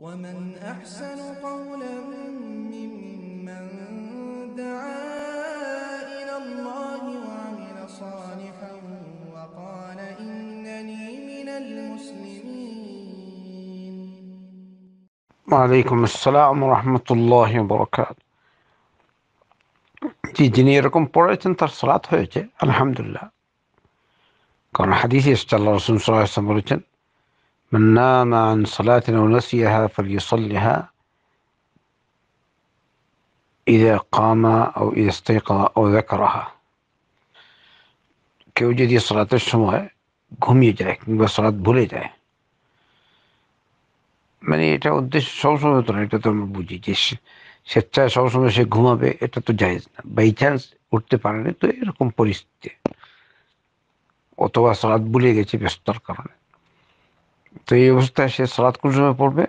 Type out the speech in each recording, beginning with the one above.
ومن أحسن قولا ممن دعا إلى الله وعمل صالحا وقال إنني من المسلمين وعليكم السلام ورحمة الله وبركاته যিনি এরকম পড়েছেন তার সলাৎ হয়েছে আলহামদুলিল্লাহ কারণ হাদিসে ইসটা আল্লাহ রসুল সাল্লাহ বলেছেন من نام عن صلاة أو نسيها فليصلها إذا قام أو إذا استيقظ أو ذكرها كوجدي صلاة الشمع قم يجرك بصلاة بولي من يتعود ودش شوشو بطر يتا تم بوجي جيش ستا شوشو مشي قم بي يتا تو جايز باي چانس اتت پارنه تو ايركم پوليس تي وطوا صلاة بولي جيش بستر کرنه তো এই অবস্থায় সে কোন সময় পড়বে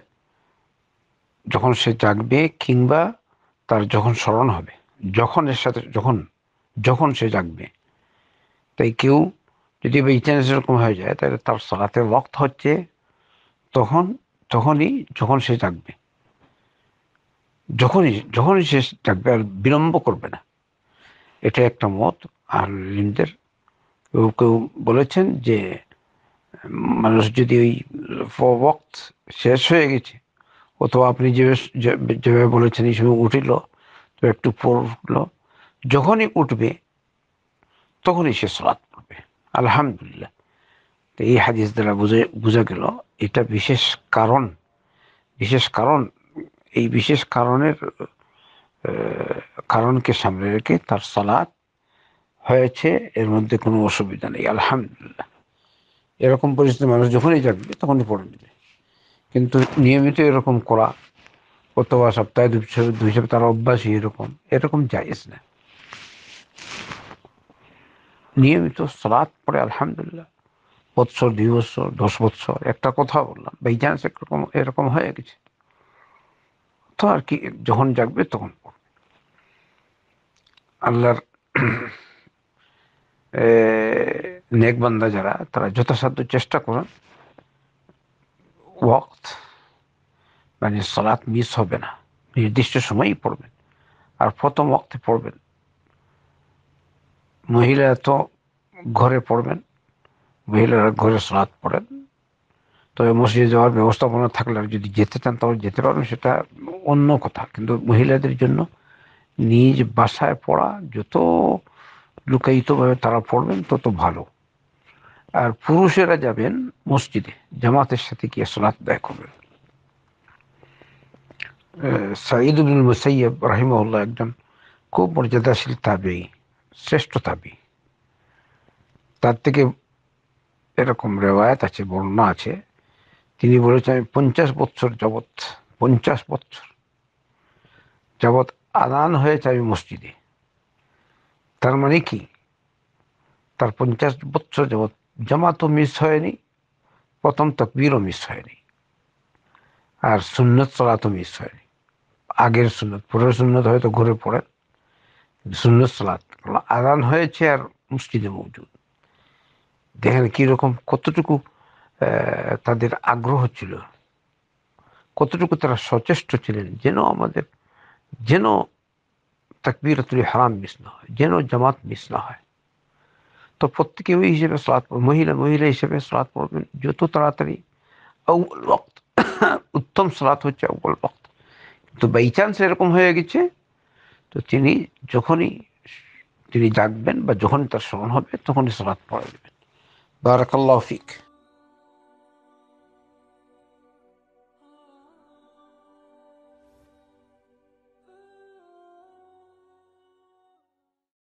যখন সে জাগবে কিংবা তার যখন স্মরণ হবে যখন এর সাথে যখন যখন সে জাগবে তাই কেউ যদি বা ইতিহাস এরকম হয়ে যায় তাহলে তার সালাতে রক্ত হচ্ছে তখন তখনই যখন সে জাগবে যখনই যখনই সে জাগবে আর বিলম্ব করবে না এটা একটা মত আর লিমদের কেউ কেউ বলেছেন যে মানুষ যদি ওই ওক্ত শেষ হয়ে গেছে অথবা আপনি যেভাবে বলেছেন এই সময় উঠিল তো একটু পড়ল যখনই উঠবে তখনই সে সলাৎ পড়বে আলহামদুলিল্লাহ তো এই হাদিস দ্বারা বুঝে বোঝা গেল এটা বিশেষ কারণ বিশেষ কারণ এই বিশেষ কারণের কারণকে সামনে রেখে তার সালাদ হয়েছে এর মধ্যে কোনো অসুবিধা নেই আলহামদুলিল্লাহ এরকম পরিস্থিতি মানুষ যখনই জাগবে তখনই পড়ে নেবে কিন্তু নিয়মিত এরকম করা অথবা সপ্তাহে দুই দুই সপ্তাহ অভ্যাস এরকম এরকম যাইস না নিয়মিত সলাৎ পরে আলহামদুলিল্লাহ বৎসর দুই বৎসর দশ বৎসর একটা কথা বললাম বাই চান্স একরকম এরকম হয়ে গেছে তো আর কি যখন জাগবে তখন পড়বে আল্লাহর নেকবান্দা যারা তারা যথাসাধ্য চেষ্টা করুন ওয়াক্ত মানে সলাত মিস হবে না নির্দিষ্ট সময়ই পড়বেন আর প্রথম ওয়াক্তে পড়বেন মহিলা তো ঘরে পড়বেন মহিলারা ঘরে সালাত পড়েন তবে মসজিদে যাওয়ার ব্যবস্থাপনা থাকলে আর যদি যেতে চান তাহলে যেতে পারবেন সেটা অন্য কথা কিন্তু মহিলাদের জন্য নিজ বাসায় পড়া যত লুকায়িতভাবে তারা পড়বেন তত ভালো আর পুরুষেরা যাবেন মসজিদে জামাতের সাথে গিয়ে সোনাত ব্যয় করবেন সাঈদুল মুসাইয়ব রাহিমউল্লাহ একজন খুব মর্যাদাশীল তাবেই শ্রেষ্ঠ তাবি তার থেকে এরকম রেওয়ায়ত আছে বর্ণনা আছে তিনি বলেছেন আমি পঞ্চাশ বৎসর যাবৎ পঞ্চাশ বৎসর যাবৎ আদান হয়েছে আমি মসজিদে তার মানে কি তার পঞ্চাশ বৎসর যাবৎ জামাতও মিস হয়নি প্রথম তকবিরও মিস হয়নি আর সুন্নত চলা মিস হয়নি আগের সুন্নত পরের সুন্নত হয়তো ঘুরে পড়েন সুন্নত সালাত আদান হয়েছে আর মসজিদে মজুদ দেখেন কীরকম কতটুকু তাদের আগ্রহ ছিল কতটুকু তারা সচেষ্ট ছিলেন যেন আমাদের যেন তাকবিরাতুল হারাম মিস না হয় যেন জামাত মিস না হয় তো প্রত্যেকে ওই হিসেবে সলাৎ মহিলা মহিলা হিসেবে সলাৎ পড়বেন যত তাড়াতাড়ি আউ্বল বক্ত উত্তম সলাৎ হচ্ছে অবল বক্ত কিন্তু বাই চান্স এরকম হয়ে গেছে তো তিনি যখনই তিনি জাগবেন বা যখনই তার স্মরণ হবে তখনই সলাৎ পড়া দেবেন বারাকাল্লাহ ফিক